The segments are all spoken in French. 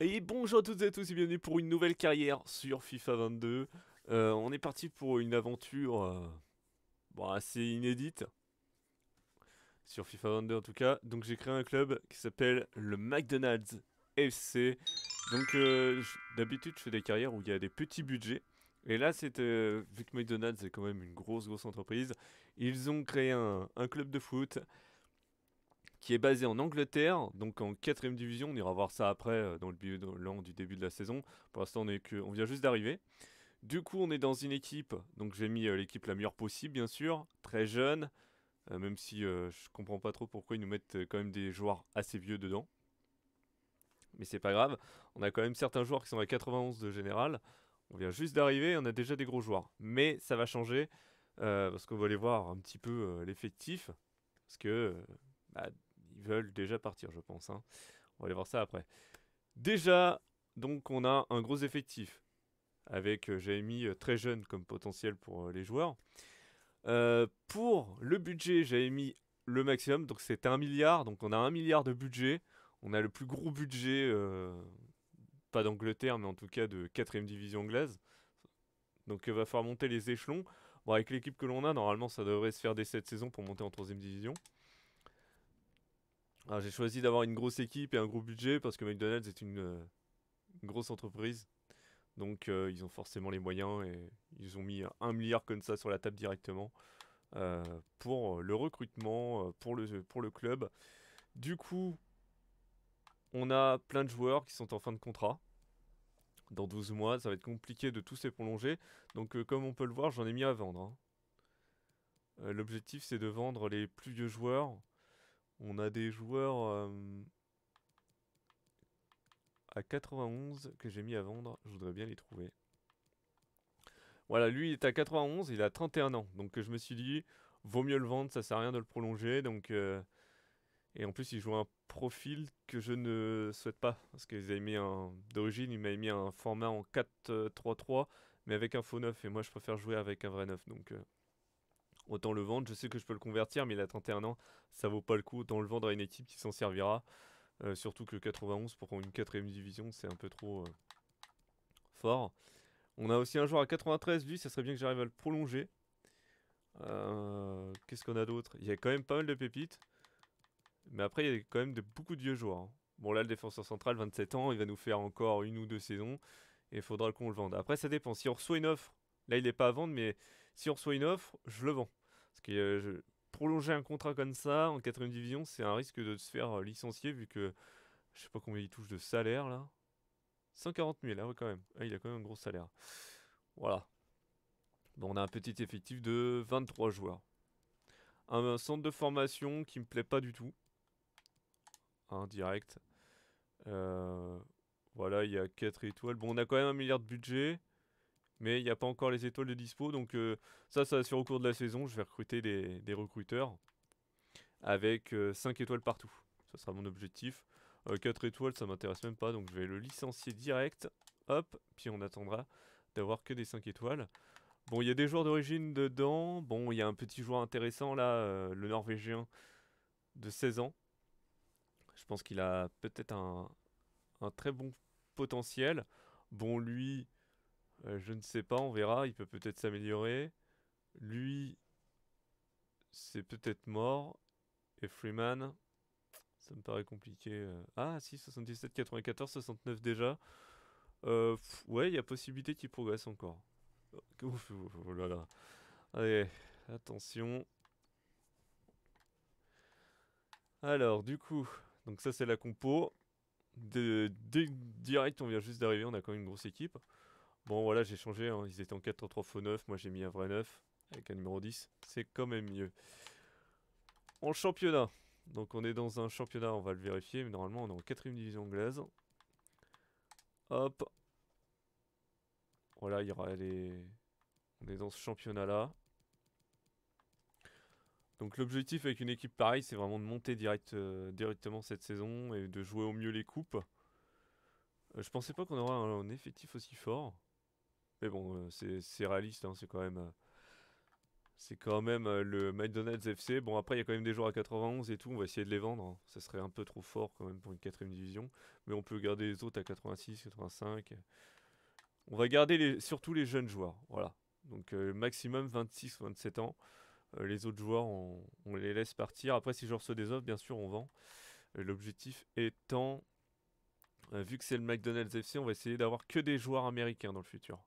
Et bonjour à toutes et à tous et bienvenue pour une nouvelle carrière sur FIFA 22. Euh, on est parti pour une aventure euh, assez inédite. Sur FIFA 22 en tout cas. Donc j'ai créé un club qui s'appelle le McDonald's FC. Donc euh, d'habitude je fais des carrières où il y a des petits budgets. Et là c'était, vu que McDonald's est quand même une grosse grosse entreprise, ils ont créé un, un club de foot qui est basé en Angleterre, donc en 4ème division. On ira voir ça après euh, dans le bilan du début de la saison. Pour l'instant, on, vient juste d'arriver. Du coup, on est dans une équipe, donc j'ai mis euh, l'équipe la meilleure possible, bien sûr, très jeune, euh, même si je comprends pas trop pourquoi ils nous mettent quand même des joueurs assez vieux dedans. Mais c'est pas grave, on a quand même certains joueurs qui sont à 91 de général. On vient juste d'arriver, on a déjà des gros joueurs. Mais ça va changer, parce qu'on va aller voir un petit peu l'effectif, parce que bah, veulent déjà partir, je pense. Hein. On va aller voir ça après. Déjà, donc on a un gros effectif avec euh, Jamie euh, très jeune comme potentiel pour euh, les joueurs. pour le budget, j'avais mis le maximum, donc c'est un milliard, donc on a un milliard de budget, on a le plus gros budget, pas d'Angleterre, mais en tout cas de 4 division anglaise, donc il va falloir monter les échelons. avec l'équipe que l'on a, normalement ça devrait se faire dès cette saison pour monter en 3 division j'ai choisi d'avoir une grosse équipe et un gros budget parce que McDonald's est une, euh, grosse entreprise. Donc euh, ils ont forcément les moyens et ils ont mis un milliard comme ça sur la table directement euh, pour le recrutement, pour le, club. Du coup, on a plein de joueurs qui sont en fin de contrat. Dans 12 mois, ça va être compliqué de tous les prolonger. Donc comme on peut le voir, j'en ai mis à vendre. Hein. L'objectif c'est de vendre les plus vieux joueurs on a des joueurs euh, à 91 que j'ai mis à vendre. Je voudrais bien les trouver. Voilà, lui, il est à 91, il a 31 ans. Donc je me suis dit, vaut mieux le vendre, ça sert à rien de le prolonger. Donc, euh, et en plus, il joue un profil que je ne souhaite pas. Parce qu'ils avaient mis un... D'origine, il m'avait mis un format en 4-3-3, euh, mais avec un faux 9. Et moi, je préfère jouer avec un vrai 9. Donc autant le vendre. Je sais que je peux le convertir, mais il a 31 ans, ça vaut pas le coup, autant le vendre à une équipe qui s'en servira. Euh, surtout que 91 pour une 4ème division, c'est un peu trop euh, fort. On a aussi un joueur à 93, lui, ça serait bien que j'arrive à le prolonger. Euh, qu'est-ce qu'on a d'autre Il y a quand même pas mal de pépites. Mais après, il y a quand même beaucoup de vieux joueurs. Hein. Bon, là, le défenseur central, 27 ans, il va nous faire encore une ou deux saisons. Et il faudra qu'on le vende. Après, ça dépend. Si on reçoit une offre, là, il n'est pas à vendre, mais si on reçoit une offre, je le vends. Parce que prolonger un contrat comme ça en 4ème division, c'est un risque de se faire licencier vu que je sais pas combien il touche de salaire là. 140 000, ah quand même. Ah, il a quand même un gros salaire. Voilà. Bon, on a un petit effectif de 23 joueurs. Un, centre de formation qui me plaît pas du tout. direct. Euh, voilà, il y a 4 étoiles. Bon, on a quand même un milliard de budget mais il n'y a pas encore les étoiles de dispo. Donc euh, ça, ça va se au cours de la saison. Je vais recruter des, recruteurs avec 5 euh, étoiles partout. Ça sera mon objectif. 4 euh, étoiles, ça m'intéresse même pas, donc je vais le licencier direct. Hop, puis on attendra d'avoir que des 5 étoiles. Bon, il y a des joueurs d'origine dedans. Bon, il y a un petit joueur intéressant là, le Norvégien de 16 ans. Je pense qu'il a peut-être un, un, très bon potentiel. Bon, lui, euh, je ne sais pas, on verra. Il peut peut-être s'améliorer. Lui, c'est peut-être mort. Et Freeman, ça me paraît compliqué. Euh. Ah, si, 77, 94, 69 déjà. Euh, ouais, il y a possibilité qu'il progresse encore. Ouf, oh Allez, attention. Alors, du coup, donc ça c'est la compo. de, direct, on vient juste d'arriver, on a quand même une grosse équipe. Bon, voilà, j'ai changé. Hein. Ils étaient en 4 3 faux 9. Moi, j'ai mis un vrai 9 avec un numéro 10. C'est quand même mieux. En championnat. Donc, on est dans un championnat. On va le vérifier. Mais normalement, on est en 4ème division anglaise. Hop. Voilà, il y aura les... On est dans ce championnat-là. Donc l'objectif avec une équipe pareille, c'est vraiment de monter direct, euh, directement cette saison et de jouer au mieux les coupes. Euh, je pensais pas qu'on aura un effectif aussi fort. Mais bon, euh, c'est réaliste, hein, c'est quand même. Euh, c'est quand même euh, le McDonald's FC. Bon, après, il y a quand même des joueurs à 91 et tout. On va essayer de les vendre. Hein. Ça serait un peu trop fort quand même pour une quatrième division. Mais on peut garder les autres à 86, 85. On va garder les, surtout les jeunes joueurs. Voilà. Donc, maximum 26, 27 ans. les autres joueurs, on, les laisse partir. Après, si je reçois des offres, bien sûr, on vend. L'objectif étant, vu que c'est le McDonald's FC, on va essayer d'avoir que des joueurs américains dans le futur.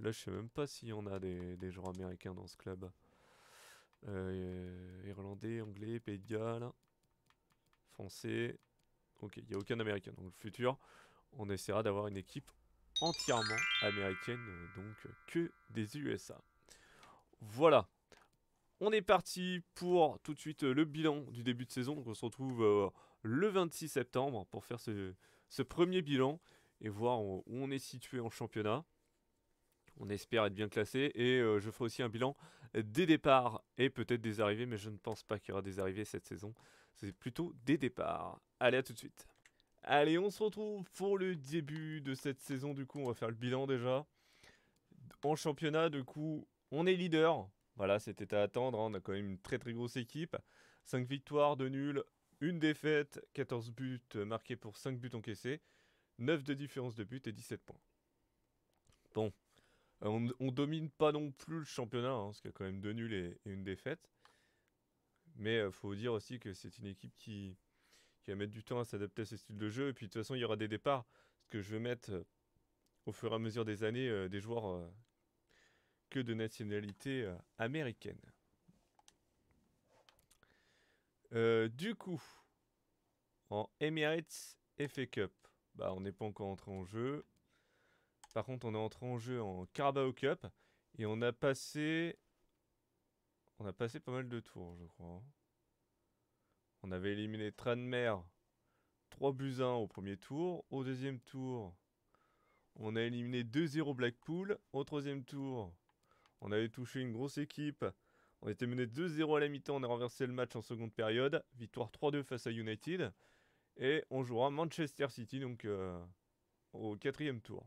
Là, je sais même pas s'il y en a des, des, américains dans ce club. Euh, irlandais, anglais, pays de Galles, français. Ok, il n'y a aucun américain. Donc, le futur, on essaiera d'avoir une équipe entièrement américaine, donc que des USA. Voilà. On est parti pour tout de suite le bilan du début de saison. on se retrouve euh, le 26 septembre pour faire ce premier bilan et voir où on est situé en championnat on espère être bien classé. Et euh, je ferai aussi un bilan des départs et peut-être des arrivées, mais je ne pense pas qu'il y aura des arrivées cette saison. C'est plutôt des départs. Allez, à tout de suite. Allez, on se retrouve pour le début de cette saison. Du coup, on va faire le bilan déjà. En championnat, du coup, on est leader. Voilà, c'était à attendre. Hein. On a quand même une très très grosse équipe. 5 victoires, 2 nuls, une défaite, 14 buts marqués pour 5 buts encaissés, 9 de différence de but et 17 points. Bon, euh, on, domine pas non plus le championnat, hein, ce parce qu'il a quand même deux nuls et, une défaite. Mais il euh, faut dire aussi que c'est une équipe qui, va mettre du temps à s'adapter à ce style de jeu. Et puis de toute façon, il y aura des départs. Ce que je vais mettre euh, au fur et à mesure des années des joueurs que de nationalité américaine. du coup, en Emirates FA Cup, bah, on n'est pas encore entré en jeu. Par contre, on est entré en jeu en Carabao Cup et on a passé. On a passé pas mal de tours, je crois. On avait éliminé Tranmer 3 buts 1 au premier tour. Au deuxième tour, on a éliminé 2-0 Blackpool. Au troisième tour, on avait touché une grosse équipe. On était mené 2-0 à la mi-temps. On a renversé le match en seconde période. Victoire 3-2 face à United. Et on jouera Manchester City donc euh, au quatrième tour.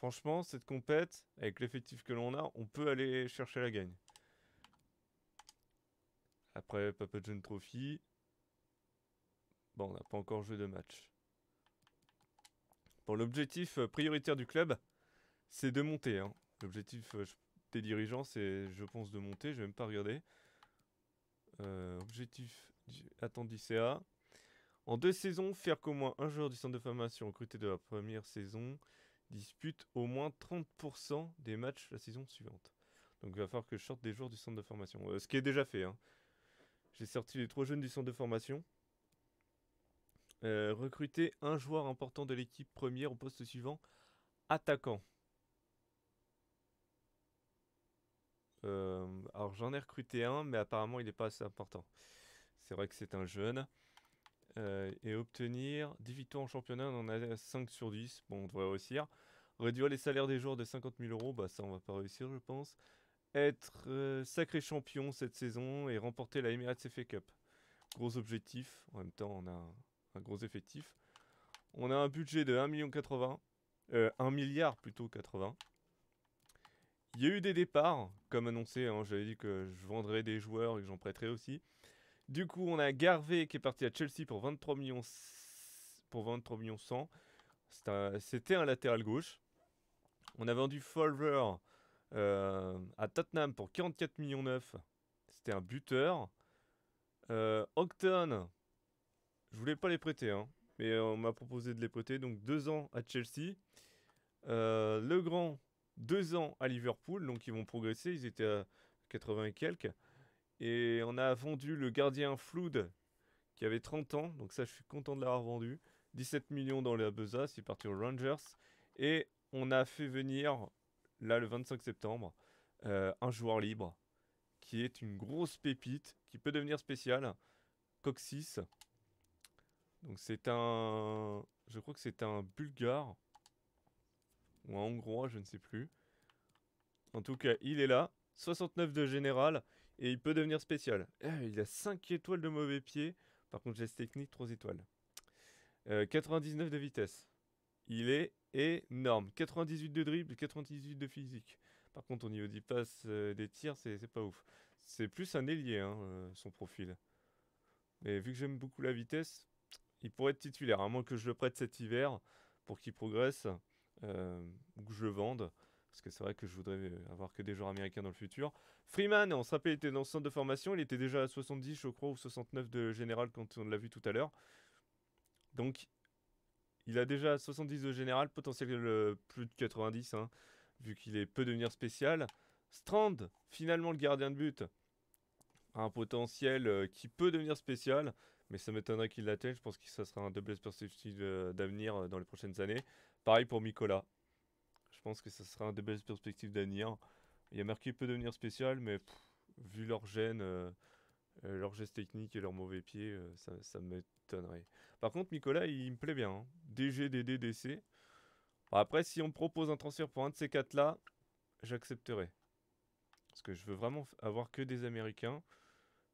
Franchement, cette compète, avec l'effectif que l'on a, on peut aller chercher la gagne. Après, Papa jeunes Trophy. Bon, on n'a pas encore joué de match. Bon, l'objectif euh, prioritaire du club, c'est de monter. Hein. L'objectif euh, des dirigeants, c'est, je pense, de monter. Je vais même pas regarder. Euh, objectif CA. En deux saisons, faire qu'au moins un joueur du centre de formation recruté de la première saison dispute au moins 30% des matchs la saison suivante. Donc il va falloir que je sorte des joueurs du centre de formation. Euh, ce qui est déjà fait. Hein. J'ai sorti les trois jeunes du centre de formation. Euh, recruter un joueur important de l'équipe première au poste suivant. Attaquant. Euh, alors j'en ai recruté un, mais apparemment il n'est pas assez important. C'est vrai que c'est un jeune. Euh, et obtenir 10 victoires en championnat. On en a 5 sur 10. Bon, on devrait réussir. Réduire les salaires des joueurs de 50 000 euros, bah ça on va pas réussir, je pense. Être euh, sacré champion cette saison et remporter la Emirates FA Cup. Gros objectif. En même temps, on a un, gros effectif. On a un budget de 1 million 80. 1 euh, milliard plutôt 80. Il y a eu des départs, comme annoncé. Hein. J'avais dit que je vendrais des joueurs et que j'en prêterais aussi. Du coup, on a Garvey qui est parti à Chelsea pour 23 millions, pour 23 millions 100. C'était un, latéral gauche. On a vendu Folver euh, à Tottenham pour 44 millions 9. C'était un buteur. Euh, Octon, je voulais pas les prêter, hein, mais on m'a proposé de les prêter. Donc deux ans à Chelsea. Euh, Legrand, deux ans à Liverpool. Donc ils vont progresser. Ils étaient à 80 et quelques. Et on a vendu le gardien Flood, qui avait 30 ans. Donc ça, je suis content de l'avoir vendu. 17 millions dans la besace, il parti aux Rangers. Et on a fait venir, là, le 25 septembre, euh, un joueur libre, qui est une grosse pépite, qui peut devenir spécial. Coxis. Donc c'est un... Je crois que c'est un Bulgare. Ou un Hongrois, je ne sais plus. En tout cas, il est là. 69 de général et il peut devenir spécial. Ah, il a 5 étoiles de mauvais pied, par contre geste technique 3 étoiles. 99 euh, de vitesse. Il est énorme. 98 de dribble, 98 de physique. Par contre, au niveau des passes, euh, des tirs, c'est pas ouf. C'est plus un ailier, hein, euh, son profil. Mais vu que j'aime beaucoup la vitesse, il pourrait être titulaire, à moins que je le prête cet hiver pour qu'il progresse ou que je le vende parce que c'est vrai que je voudrais euh, avoir que des joueurs américains dans le futur. Freeman, on se rappelle, était dans le centre de formation, il était déjà à 70, je crois, ou 69 de général quand on l'a vu tout à l'heure. Donc, il a déjà 70 de général, potentiel euh, plus de 90, hein, vu qu'il est, peut devenir spécial. Strand, finalement le gardien de but, un potentiel euh, qui peut devenir spécial, mais ça m'étonnerait qu'il l'atteigne. Je pense que ça sera un double perspective d'avenir dans les prochaines années. Pareil pour Nicolas je pense que ce sera un des belles perspectives d'avenir. qui peut devenir spécial, mais vu leur gêne, euh, euh, leur geste technique et leur mauvais pied, euh, ça, m'étonnerait. Par contre, Nicolas, il, me plaît bien. Hein. DG, DD, DC. Après, si on me propose un transfert pour un de ces quatre-là, j'accepterai. Parce que je veux vraiment avoir que des Américains.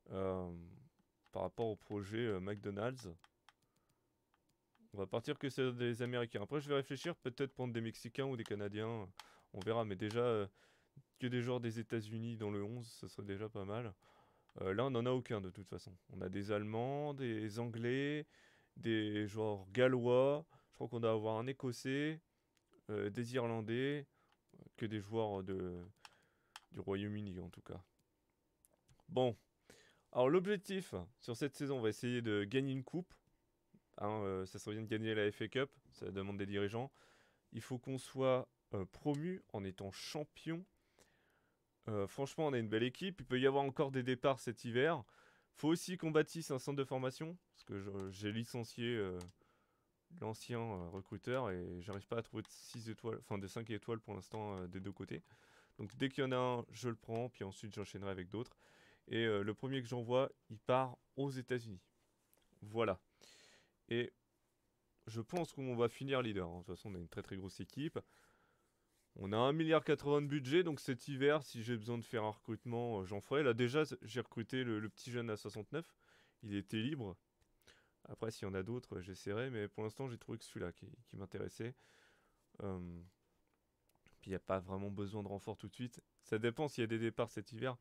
par rapport au projet McDonald's, on va partir que c'est des Américains. Après, je vais réfléchir, peut-être prendre des Mexicains ou des Canadiens. On verra, mais déjà, euh, que des joueurs des États-Unis dans le 11, ce serait déjà pas mal. Euh, là, on n'en a aucun de toute façon. On a des Allemands, des Anglais, des joueurs gallois. Je crois qu'on doit avoir un Écossais, euh, des Irlandais, que des joueurs de, du Royaume-Uni en tout cas. Bon. Alors l'objectif sur cette saison, on va essayer de gagner une coupe. Hein, euh, ça se revient de gagner la FA Cup, ça demande des dirigeants. Il faut qu'on soit euh, promu en étant champion. Euh, franchement, on a une belle équipe. Il peut y avoir encore des départs cet hiver. il Faut aussi qu'on bâtisse un centre de formation, parce que j'ai licencié l'ancien recruteur et j'arrive pas à trouver de étoiles, enfin 5 étoiles pour l'instant des deux côtés. Donc dès qu'il y en a un, je le prends, puis ensuite j'enchaînerai avec d'autres. Et le premier que j'envoie, il part aux États-Unis. Voilà. Et je pense qu'on va finir leader. Hein. De toute façon, on a une très très grosse équipe. On a 1,80 de budget, donc cet hiver, si j'ai besoin de faire un recrutement, euh, j'en ferai. Là, déjà, j'ai recruté le, petit jeune à 69. Il était libre. Après, s'il y en a d'autres, euh, j'essaierai. Mais pour l'instant, j'ai trouvé que celui-là qui, m'intéressait. Hum. Puis, il n'y a pas vraiment besoin de renfort tout de suite. Ça dépend s'il y a des départs cet hiver.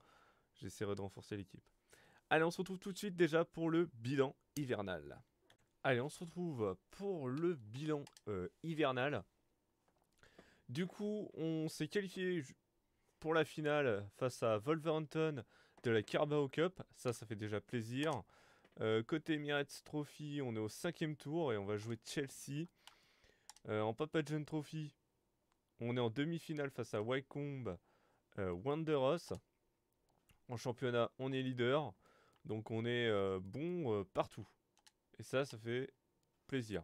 J'essaierai de renforcer l'équipe. Allez, on se retrouve tout de suite déjà pour le bilan hivernal. Allez, on se retrouve pour le bilan euh, hivernal. Du coup, on s'est qualifié pour la finale face à Wolverhampton de la Carabao Cup. Ça, ça fait déjà plaisir. Euh, côté Emirates Trophy, on est au cinquième tour et on va jouer Chelsea. Euh, en Papa John Trophy, on est en demi-finale face à Wycombe Wanderers. En championnat, on est leader. Donc on est bon partout. Et ça, ça fait plaisir.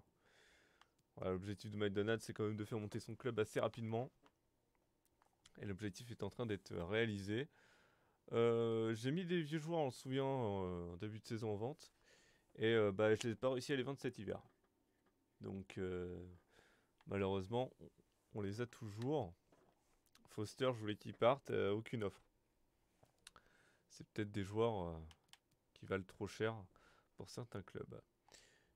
L'objectif de McDonald's, c'est quand même de faire monter son club assez rapidement. Et l'objectif est en train d'être réalisé. Euh, j'ai mis des vieux joueurs, en se souvient, euh, en début de saison en vente. Et euh, bah, je ai pas réussi à les vendre cet hiver. Donc, malheureusement, on les a toujours. Foster, je voulais qu'ils partent, aucune offre. C'est peut-être des joueurs qui valent trop cher pour certains clubs.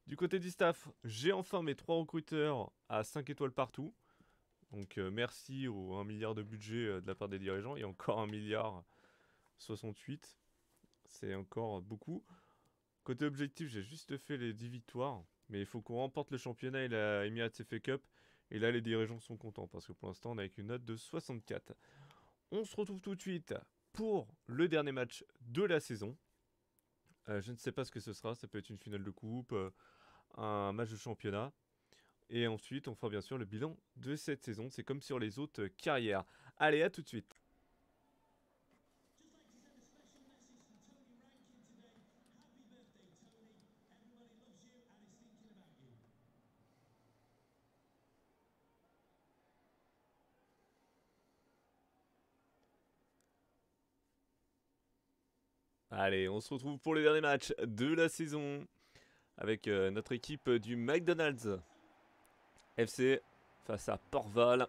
Du côté du staff, j'ai enfin mes trois recruteurs à 5 étoiles partout. Donc euh, merci aux 1 milliard de budget euh, de la part des dirigeants. Et encore 1 milliard 68. C'est encore beaucoup. Côté objectif, j'ai juste fait les 10 victoires. Mais il faut qu'on remporte le championnat et la Emirates FA Cup. Et là, les dirigeants sont contents parce que pour l'instant, on est avec une note de 64. On se retrouve tout de suite pour le dernier match de la saison. Euh, je ne sais pas ce que ce sera, ça peut être une finale de coupe, euh, un match de championnat. Et ensuite, on fera bien sûr le bilan de cette saison. C'est comme sur les autres euh, carrières. Allez, à tout de suite. Allez, on se retrouve pour le dernier match de la saison avec euh, notre équipe du McDonald's. FC face à Portval.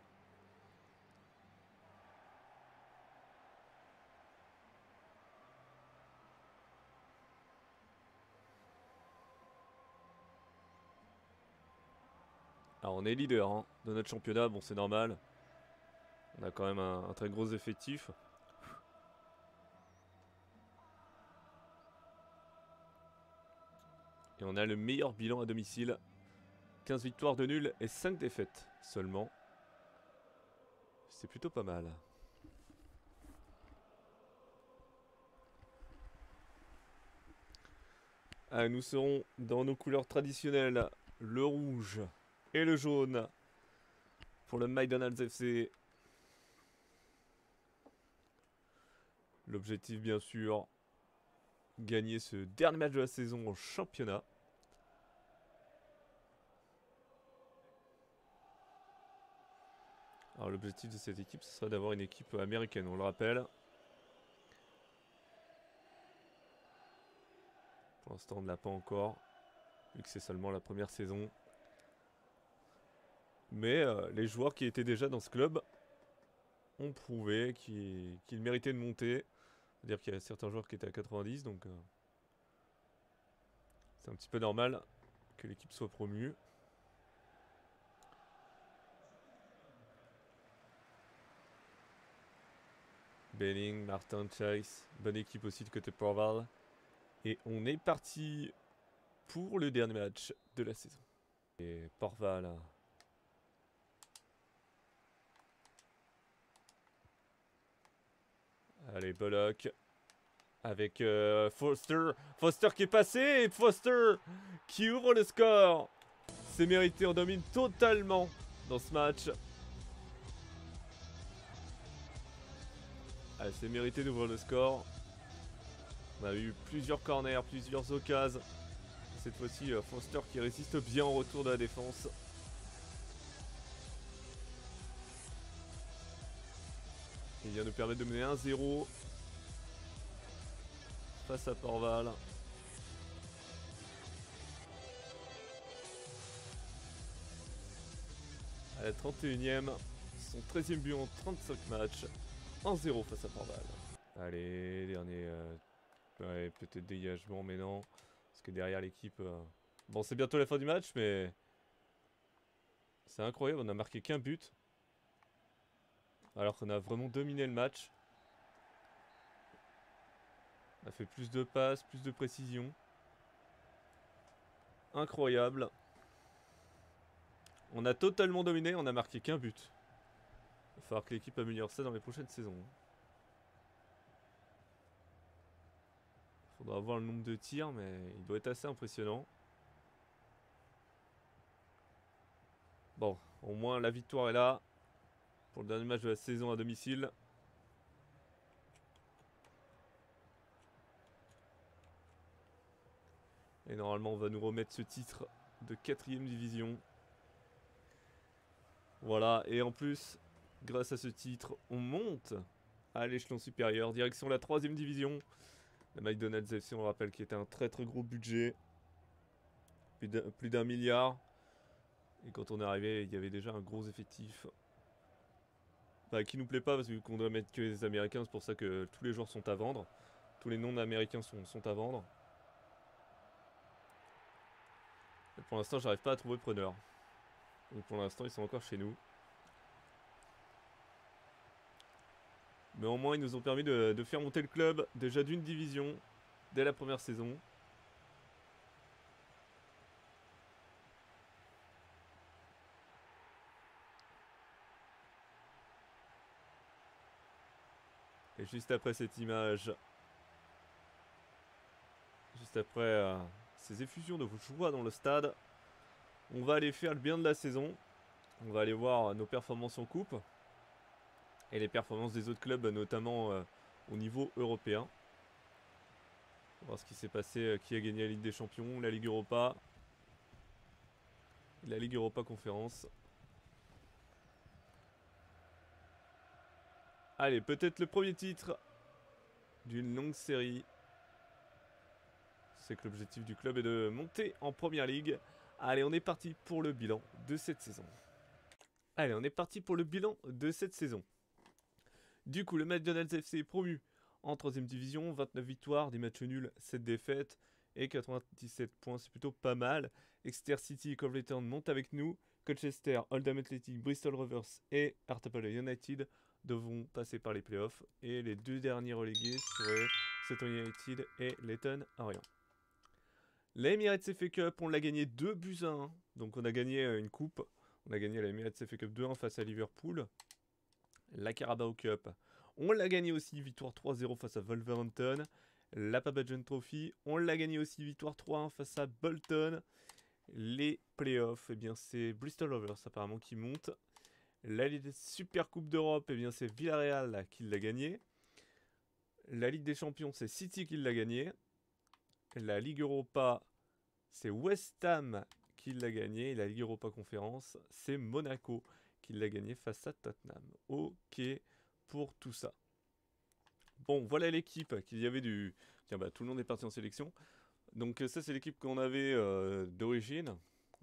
Alors on est leader hein, de notre championnat, bon c'est normal. On a quand même un très gros effectif. Et on a le meilleur bilan à domicile. 15 victoires de nul et 5 défaites seulement. C'est plutôt pas mal. Ah, nous serons dans nos couleurs traditionnelles, le rouge et le jaune pour le McDonald's FC. L'objectif bien sûr, gagner ce dernier match de la saison en championnat. Alors l'objectif de cette équipe, ce serait d'avoir une équipe américaine, on le rappelle. Pour l'instant, on ne l'a pas encore, vu que c'est seulement la première saison. Mais euh, les joueurs qui étaient déjà dans ce club ont prouvé qu'ils méritaient de monter. C'est-à-dire qu'il y a certains joueurs qui étaient à 90, donc euh, c'est un petit peu normal que l'équipe soit promue. Belling, Martin, Chase, bonne équipe aussi de côté Porval. Et on est parti pour le dernier match de la saison. Et Porval, Allez, Bullock. Avec euh, Foster. Foster qui est passé et Foster qui ouvre le score. C'est mérité, on domine totalement dans ce match. c'est mérité d'ouvrir le score. On a eu plusieurs corners, plusieurs occasions. Cette fois-ci, euh, Foster qui résiste bien au retour de la défense. vient nous permettre de mener 1-0 face à Porval. À la 31ème, son 13ème but en 35 matchs. 1-0 face à Porval. Allez, dernier euh, peut-être dégagement, mais non. Parce que derrière l'équipe... Euh, bon, c'est bientôt la fin du match, mais... C'est incroyable, on a marqué qu'un but. Alors qu'on a vraiment dominé le match. On a fait plus de passes, plus de précision. Incroyable. On a totalement dominé, on a marqué qu'un but. Il va falloir que l'équipe améliore ça dans les prochaines saisons. Il Faudra voir le nombre de tirs, mais il doit être assez impressionnant. Bon, au moins la victoire est là pour le dernier match de la saison à domicile. Et normalement, on va nous remettre ce titre de quatrième division. Voilà, et en plus, grâce à ce titre, on monte à l'échelon supérieur, direction la 3 division. La McDonald's FC, on le rappelle, qui était un très très gros budget, plus d'un milliard. Et quand on est arrivé, il y avait déjà un gros effectif qui nous plaît pas parce qu'on doit mettre que les Américains, c'est pour ça que tous les joueurs sont à vendre. Tous les non-américains sont, à vendre. pour l'instant, j'arrive pas à trouver preneur. Donc pour l'instant, ils sont encore chez nous. Mais au moins, ils nous ont permis de, de faire monter le club déjà d'une division dès la première saison. juste après cette image. Juste après euh, ces effusions de joie dans le stade. On va aller faire le bien de la saison. On va aller voir nos performances en coupe. Et les performances des autres clubs, notamment euh, au niveau européen. On va voir ce qui s'est passé, euh, qui a gagné la Ligue des Champions, la Ligue Europa. La Ligue Europa Conférence. Allez, peut-être le premier titre d'une longue série. C'est que l'objectif du club est de monter en première ligue. Allez, on est parti pour le bilan de cette saison. Allez, on est parti pour le bilan de cette saison. Du coup, le McDonald's FC est promu en 3 division, 29 victoires, des matchs nuls, 7 défaites et 97 points, c'est plutôt pas mal. Exeter City et monte montent avec nous, Colchester, Oldham Athletic, Bristol Rovers et Hartlepool United devons passer par les playoffs. Et les deux derniers relégués seraient Seton United et Letton Orient. La Emirates FA Cup, on l'a gagné 2 buts 1. Donc on a gagné euh, une coupe. On a gagné la Emirates FA Cup 2-1 face à Liverpool. La Carabao Cup, on l'a gagné aussi, victoire 3-0 face à Wolverhampton. La Papa Trophy, on l'a gagné aussi, victoire 3-1 face à Bolton. Les playoffs, eh bien c'est Bristol Rovers apparemment qui monte. La Ligue des Super Coupe d'Europe, eh bien c'est Villarreal qui l'a gagné. La Ligue des Champions, c'est City qui l'a gagné. La Ligue Europa, c'est West Ham qui l'a gagné. la Ligue Europa Conférence, c'est Monaco qui l'a gagné face à Tottenham. Ok pour tout ça. Bon, voilà l'équipe qu'il y avait du... Tiens, bah, tout le monde est parti en sélection. Donc euh, ça, c'est l'équipe qu'on avait euh, d'origine.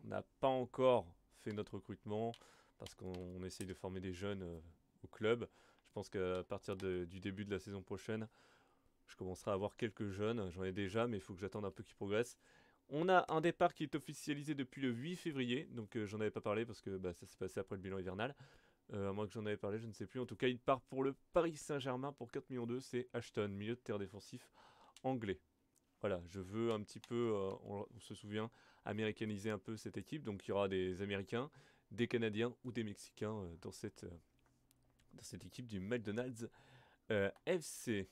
On n'a pas encore fait notre recrutement parce qu'on essaye de former des jeunes euh, au club. Je pense qu'à partir du début de la saison prochaine, je commencerai à avoir quelques jeunes. J'en ai déjà, mais il faut que j'attende un peu qu'ils progressent. On a un départ qui est officialisé depuis le 8 février, donc euh, j'en avais pas parlé parce que bah, ça s'est passé après le bilan hivernal. Euh, Moi que j'en avais parlé, je ne sais plus. En tout cas, il part pour le Paris Saint-Germain pour 4 millions 2. C'est Ashton, milieu de terre défensif anglais. Voilà, je veux un petit peu, on, se souvient, américaniser un peu cette équipe. Donc il y aura des Américains, des Canadiens ou des Mexicains euh, dans, cette, euh, dans cette équipe du McDonald's euh, FC.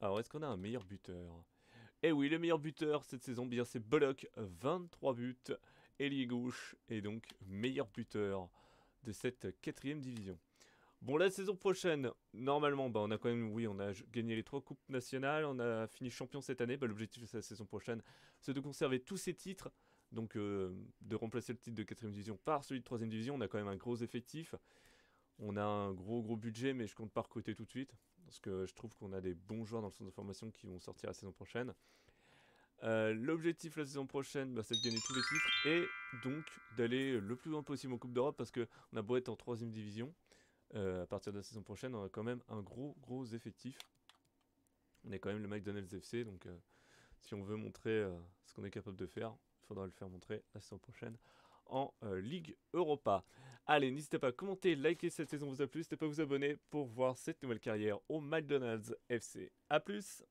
Alors, est-ce qu'on a un meilleur buteur Eh oui, le meilleur buteur cette saison, eh bien, c'est Bullock, 23 buts, ailier gauche, et donc meilleur buteur de cette quatrième division. Bon, la saison prochaine, normalement, bah, on a quand même, oui, on a gagné les trois coupes nationales, on a fini champion cette année. Bah, l'objectif de la saison prochaine, c'est de conserver tous ces titres, donc euh, de remplacer le titre de 4 quatrième division par celui de 3 troisième division, on a quand même un gros effectif. On a un gros gros budget, mais je compte pas recruter tout de suite, parce que je trouve qu'on a des bons joueurs dans le centre de formation qui vont sortir la saison prochaine. Euh, l'objectif la saison prochaine, bah, c'est de gagner tous les titres et donc d'aller le plus loin possible en Coupe d'Europe, parce qu'on a beau être en 3 troisième division, euh, à partir de la saison prochaine, on a quand même un gros gros effectif. On est quand même le McDonald's FC, donc si on veut montrer ce qu'on est capable de faire, faudra le faire montrer la saison prochaine en euh, Ligue Europa. Allez, n'hésitez pas à commenter, liker cette saison vous a plu, n'hésitez pas à vous abonner pour voir cette nouvelle carrière au McDonald's FC. A plus